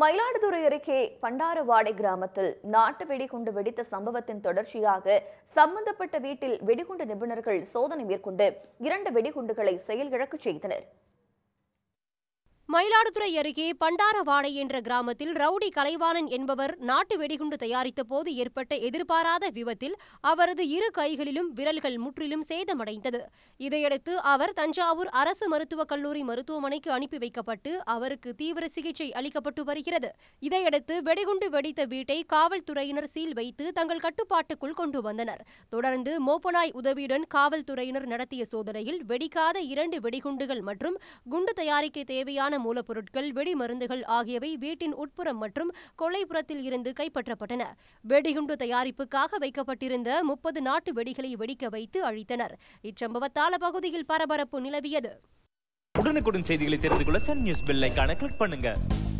மயிலாடுதுறை அருகே பண்டாரவாடை கிராமத்தில் நாட்டு வெடிகுண்டு வெடித்த சம்பவத்தின் தொடர்ச்சியாக சம்பந்தப்பட்ட வீட்டில் வெடிகுண்டு நிபுணர்கள் சோதனை மேற்கொண்டு இரண்டு வெடிகுண்டுகளை செயலிழக்கச் செய்தனர் மயிலாடுதுறை அருகே பண்டாரவாடை என்ற கிராமத்தில் ரவுடி கலைவாணன் என்பவர் நாட்டு வெடிகுண்டு தயாரித்த போது ஏற்பட்ட எதிர்பாராத விபத்தில் அவரது இரு கைகளிலும் விரல்கள் முற்றிலும் சேதமடைந்தது இதையடுத்து அவர் தஞ்சாவூர் அரசு மருத்துவக் கல்லூரி மருத்துவமனைக்கு அனுப்பி வைக்கப்பட்டு அவருக்கு தீவிர சிகிச்சை அளிக்கப்பட்டு வருகிறது இதையடுத்து வெடிகுண்டு வெடித்த வீட்டை காவல்துறையினர் சீல் வைத்து தங்கள் கட்டுப்பாட்டுக்குள் கொண்டு வந்தனர் தொடர்ந்து மோப்பனாய் உதவியுடன் காவல்துறையினர் நடத்திய சோதனையில் வெடிக்காத இரண்டு வெடிகுண்டுகள் மற்றும் குண்டு தயாரிக்க தேவையான மூலப்பொருட்கள் வெடிமருந்துகள் ஆகியவை வீட்டின் உட்புறம் மற்றும் கொலைப்புறத்தில் இருந்து கைப்பற்றப்பட்டன வெடிகுண்டு தயாரிப்புக்காக வைக்கப்பட்டிருந்த முப்பது நாட்டு வெடிகளை வெடிக்க வைத்து அழித்தனர் இச்சம்பவத்தால் அப்பகுதியில் பரபரப்பு நிலவியது உடனுக்குடன் செய்திகளை தெரிந்து கொள்ள சன் நியூஸ் பெல் கிளிக் பண்ணுங்க